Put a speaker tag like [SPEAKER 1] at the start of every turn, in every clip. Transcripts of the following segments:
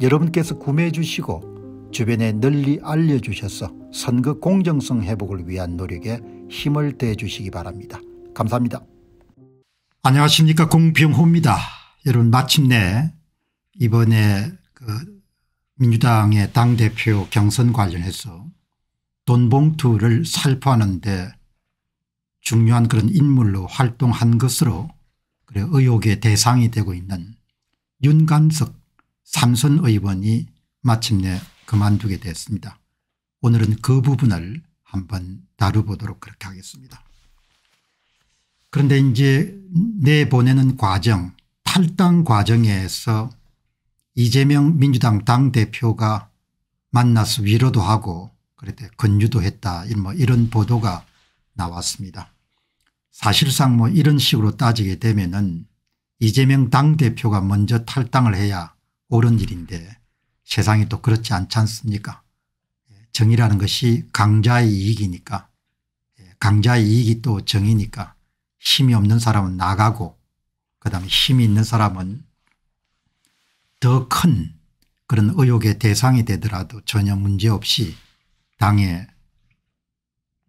[SPEAKER 1] 여러분께서 구매해 주시고 주변에 널리 알려주셔서 선거 공정성 회복을 위한 노력에 힘을 대 주시기 바랍니다. 감사합니다. 안녕하십니까 공병호입니다. 여러분 마침내 이번에 그 민주당의 당대표 경선 관련해서 돈봉투를 살포하는데 중요한 그런 인물로 활동한 것으로 의혹의 대상이 되고 있는 윤간석 삼선 의원이 마침내 그만두게 됐습니다. 오늘은 그 부분을 한번 다뤄보도록 그렇게 하겠습니다. 그런데 이제 내보내는 과정 탈당 과정에서 이재명 민주당 당대표가 만나서 위로도 하고 그랬대 건유도 했다 뭐 이런 보도가 나왔습니다. 사실상 뭐 이런 식으로 따지게 되면 은 이재명 당대표가 먼저 탈당을 해야 옳은 일인데 세상이 또 그렇지 않지 않습니까 예, 정의라는 것이 강자의 이익이니까 예, 강자의 이익이 또 정의니까 힘이 없는 사람은 나가고 그다음에 힘이 있는 사람은 더 큰 그런 의혹의 대상이 되더라도 전혀 문제없이 당에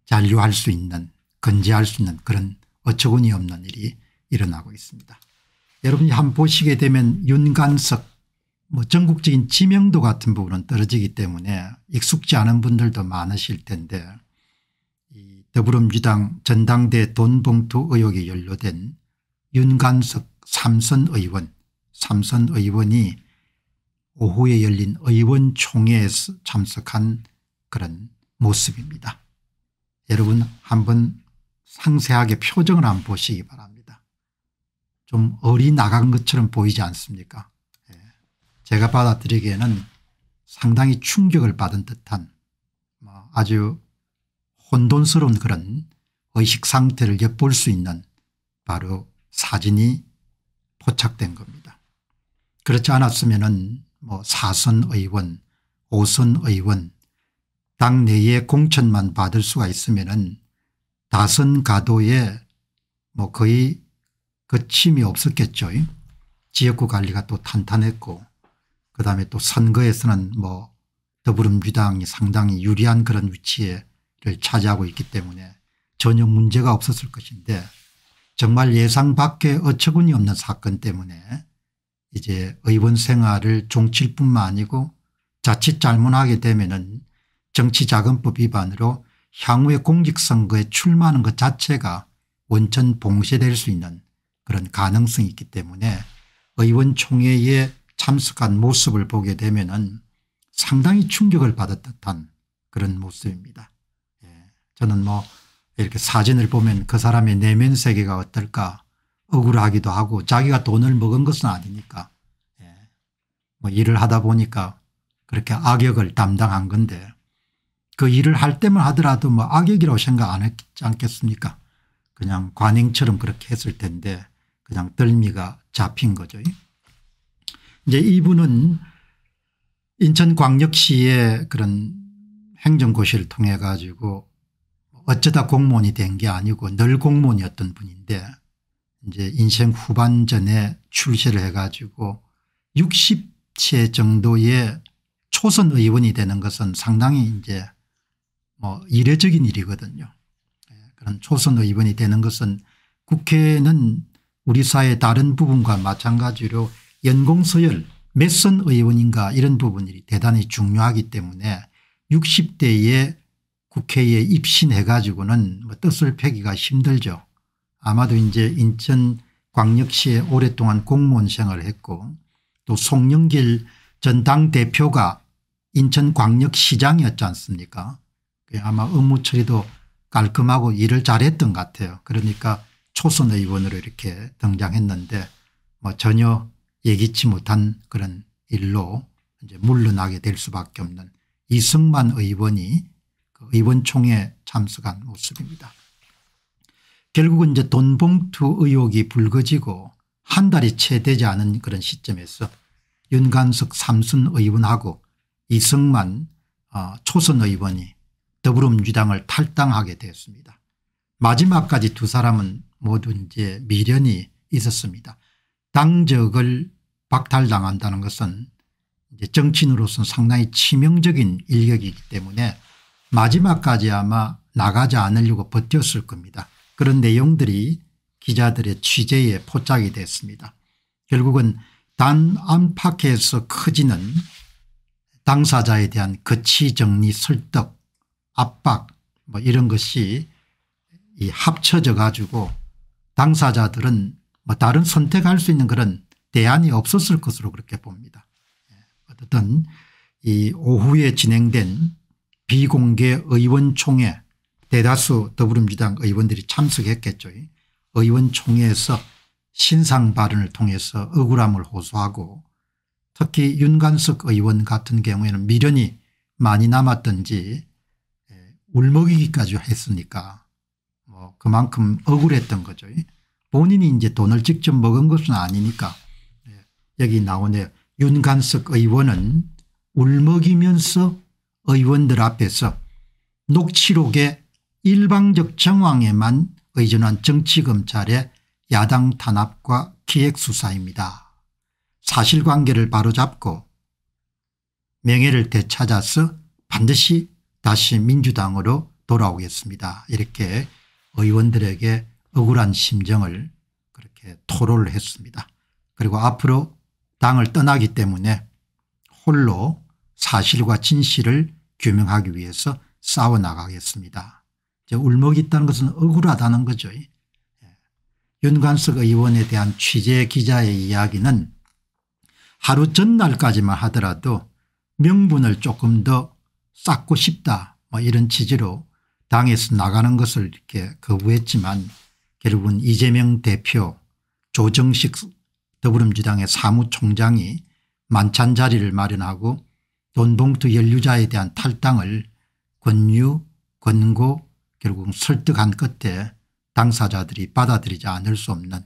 [SPEAKER 1] 잔류할 수 있는 건재할 수 있는 그런 어처구니없는 일이 일어나고 있습니다. 여러분이 한번 보시게 되면 윤관석 뭐 전국적인 지명도 같은 부분은 떨어지기 때문에 익숙지 않은 분들도 많으실 텐데 이 더불어민주당 전당대 돈 봉투 의혹이 연루된 윤관석 삼선 의원 삼선 의원이 오후에 열린 의원총회에 서 참석한 그런 모습입니다. 여러분 한번 상세하게 표정을 한번 보시기 바랍니다. 좀 어리 나간 것처럼 보이지 않습니까 제가 받아들이기에는 상당히 충격을 받은 듯한 뭐 아주 혼돈스러운 그런 의식 상태를 엿볼 수 있는 바로 사진이 포착된 겁니다. 그렇지 않았으면 은뭐 사선 의원 5선 의원 당내의 공천만 받을 수가 있으면 은 다선 가도에 뭐 거의 거침이 없었겠죠. 지역구 관리가 또 탄탄했고 그다음에 또 선거에서는 뭐 더불어민주당이 상당히 유리한 그런 위치를 차지하고 있기 때문에 전혀 문제가 없었을 것인데 정말 예상 밖에 어처구니 없는 사건 때문에 이제 의원 생활을 종칠 뿐만 아니고 자칫 잘못하게 되면은 정치자금법 위반으로 향후에 공직선거에 출마하는 것 자체가 원천 봉쇄될 수 있는 그런 가능성이 있기 때문에 의원총회에 참석한 모습을 보게 되면 상당히 충격을 받았 듯한 그런 모습입니다. 예. 저는 뭐 이렇게 사진을 보면 그 사람의 내면 세계가 어떨까 억울하기도 하고 자기가 돈을 먹은 것은 아니니까 예. 뭐 일을 하다 보니까 그렇게 악역을 담당한 건데 그 일을 할 때만 하더라도 뭐 악역이라고 생각 안 했지 않겠습니까 그냥 관행처럼 그렇게 했을 텐데 그냥 덜미가 잡힌 거죠. 이제 이분은 인천광역시의 그런 행정고시를 통해 가지고 어쩌다 공무원이 된 게 아니고 늘 공무원이었던 분인데 이제 인생 후반전에 출세를 해 가지고 60채 정도의 초선 의원이 되는 것은 상당히 이제 뭐 이례적인 일이거든요. 예, 그런 초선 의원이 되는 것은 국회는 우리 사회 다른 부분과 마찬가지로 연공서열 몇 선 의원인가 이런 부분이 대단히 중요하기 때문에 60대에 국회에 입신해 가지고는 뭐 뜻을 펴기가 힘들죠. 아마도 이제 인천 광역시에 오랫동안 공무원 생활을 했고 또 송영길 전 당대표가 인천광역시장이었지 않습니까 아마 업무 처리도 깔끔하고 일을 잘했던 것 같아요. 그러니까 초선 의원으로 이렇게 등장했는데 뭐 전혀 예기치 못한 그런 일로 이제 물러나게 될 수밖에 없는 이승만 의원이 그 의원총회 참석한 모습입니다. 결국은 이제 돈봉투 의혹이 불거지고 한 달이 채 되지 않은 그런 시점에서 윤관석 삼순 의원하고 이승만 어, 초선 의원이 더불어민주당을 탈당하게 되었습니다. 마지막까지 두 사람은 모두 이제 미련이 있었습니다. 당적을 박탈당한다는 것은 이제 정치인으로서는 상당히 치명적인 일격이기 때문에 마지막까지 아마 나가지 않으려고 버텼을 겁니다. 그런 내용들이 기자들의 취재에 포착이 됐습니다. 결국은 단 안팎에서 커지는 당사자에 대한 거치 정리 설득 압박 뭐 이런 것이 합쳐져 가지고 당사자들은 뭐 다른 선택할 수 있는 그런 대안이 없었을 것으로 그렇게 봅니다. 예, 어쨌든 이 오후에 진행된 비공개 의원총회 대다수 더불어민주당 의원들이 참석했겠죠. 의원총회에서 신상 발언을 통해서 억울함을 호소하고 특히 윤관석 의원 같은 경우에는 미련이 많이 남았던지 예, 울먹이기까지 했으니까 뭐 그만큼 억울했던 거죠. 본인이 이제 돈을 직접 먹은 것은 아니니까 네. 여기 나오네요. 윤간석 의원은 울먹이면서 의원들 앞에서 녹취록의 일방적 정황에만 의존한 정치검찰의 야당 탄압과 기획수사입니다. 사실관계를 바로잡고 명예를 되찾아서 반드시 다시 민주당으로 돌아오겠습니다. 이렇게 의원들에게 억울한 심정을 그렇게 토로를 했습니다. 그리고 앞으로 당을 떠나기 때문에 홀로 사실과 진실을 규명하기 위해서 싸워나가겠습니다. 이제 울먹이 다는 것은 억울하다는 거죠. 예. 윤관석 의원에 대한 취재 기자의 이야기는 하루 전날까지만 하더라도 명분을 조금 더 쌓고 싶다 뭐 이런 취지로 당에서 나가는 것을 이렇게 거부했지만 결국은 이재명 대표 조정식 더불어민주당의 사무총장이 만찬 자리를 마련하고 돈봉투 연류자에 대한 탈당을 권유 권고 결국 은 설득한 끝에 당사자들이 받아들이지 않을 수 없는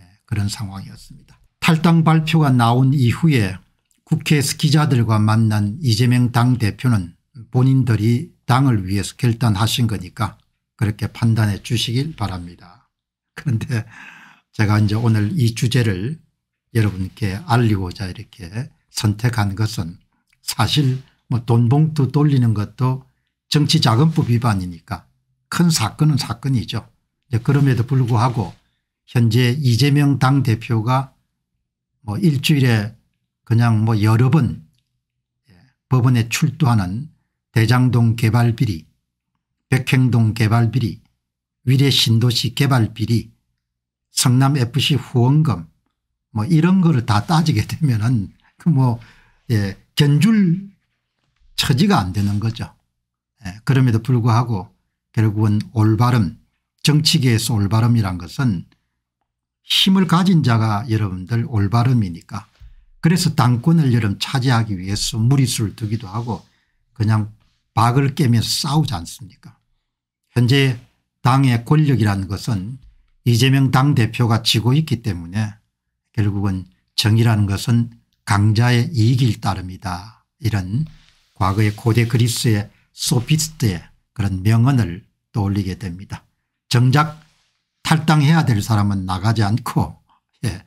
[SPEAKER 1] 예, 그런 상황이었습니다. 탈당 발표가 나온 이후에 국회에서 기자들과 만난 이재명 당대표는 본인들이 당을 위해서 결단하신 거니까 그렇게 판단해 주시길 바랍니다. 그런데 제가 이제 오늘 이 주제를 여러분께 알리고자 이렇게 선택한 것은 사실 뭐 돈봉투 돌리는 것도 정치자금법 위반이니까 큰 사건은 사건이죠. 그럼에도 불구하고 현재 이재명 당대표가 뭐 일주일에 그냥 뭐 여러 번 예, 법원에 출두하는 대장동 개발비리 백행동 개발비리 위례 신도시 개발 비리 성남 fc 후원금 뭐 이런 거를 다 따지게 되면은 그뭐 예, 견줄 처지가 안 되는 거죠. 예, 그럼에도 불구하고 결국은 올바름 정치계에서 올바름이란 것은 힘을 가진 자가 여러분들 올바름이니까 그래서 당권을 여러분 차지하기 위해서 무리수를 두기도 하고 그냥 박을 깨면서 싸우지 않습니까 현재 당의 권력이라는 것은 이재명 당대표가 지고 있기 때문에 결국은 정의라는 것은 강자의 이익일 따릅이다 이런 과거의 고대 그리스의 소피스트의 그런 명언을 떠올리게 됩니다. 정작 탈당해야 될 사람은 나가지 않고 예,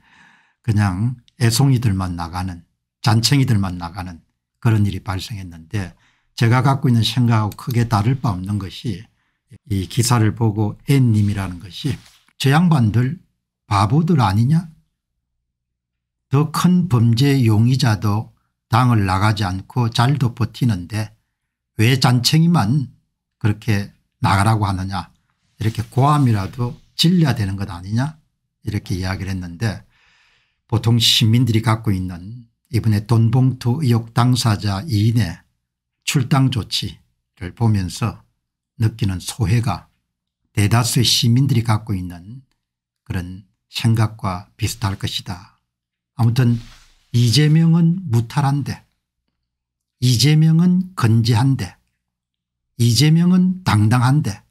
[SPEAKER 1] 그냥 애송이들만 나가는 잔챙이들만 나가는 그런 일이 발생했는데 제가 갖고 있는 생각하고 크게 다를 바 없는 것이 이 기사를 보고 앤님이라는 것이 저 양반들 바보들 아니냐 더 큰 범죄 용의자도 당을 나가지 않고 잘도 버티는데 왜 잔챙이만 그렇게 나가라고 하느냐 이렇게 고함이라도 질려야 되는 것 아니냐 이렇게 이야기를 했는데 보통 시민들이 갖고 있는 이번에 돈봉투 의혹 당사자 2인의 출당 조치를 보면서 느끼는 소회가 대다수의 시민들이 갖고 있는 그런 생각과 비슷할 것이다. 아무튼 이재명은 무탈한데 이재명은 건재한데 이재명은 당당한데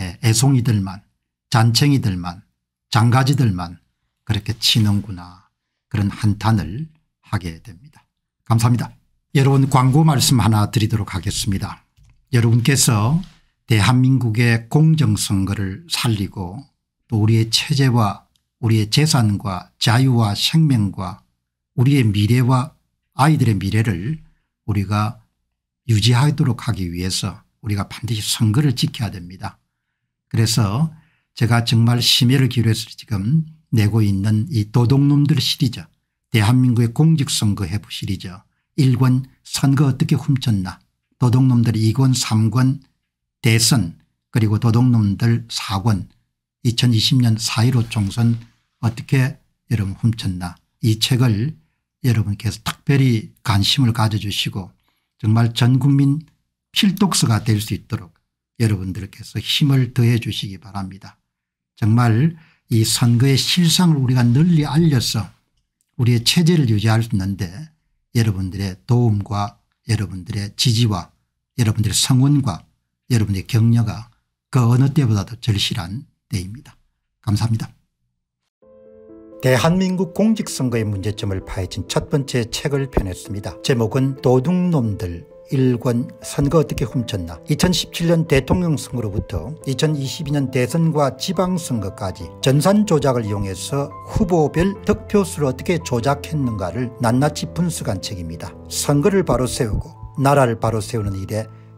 [SPEAKER 1] 예, 애송이들만 잔챙이들만 장가지들만 그렇게 치는구나 그런 한탄을 하게 됩니다. 감사합니다. 여러분 광고 말씀 하나 드리도록 하겠습니다. 여러분께서 대한민국의 공정선거를 살리고 또 우리의 체제와 우리의 재산과 자유와 생명과 우리의 미래와 아이들의 미래를 우리가 유지하도록 하기 위해서 우리가 반드시 선거를 지켜야 됩니다. 그래서 제가 정말 심혈을 기울여서 지금 내고 있는 이 도둑놈들 시리죠 대한민국의 공직선거해부 시리죠 1권 선거 어떻게 훔쳤나 도둑놈들 2권 3권 대선 그리고 도둑놈들 사권 2020년 4.15 총선 어떻게 여러분 훔쳤나 이 책을 여러분께서 특별히 관심을 가져주시고 정말 전 국민 필독서가 될 수 있도록 여러분들께서 힘을 더해 주시기 바랍니다. 정말 이 선거의 실상을 우리가 널리 알려서 우리의 체제를 유지할 수 있는데 여러분들의 도움과 여러분들의 지지와 여러분들의 성원과 여러분의 격려가 그 어느 때보다도 절실한 때입니다. 감사합니다. 대한민국 공직선거의 문제점을 파헤친 첫 번째 책을 펴냈습니다. 제목은 도둑놈들 일권 선거 어떻게 훔쳤나 2017년 대통령 선거로부터 2022년 대선과 지방선거까지 전산 조작을 이용해서 후보별 득표수를 어떻게 조작했는가를 낱낱이 분수간 책입니다. 선거를 바로 세우고 나라를 바로 세우는 일에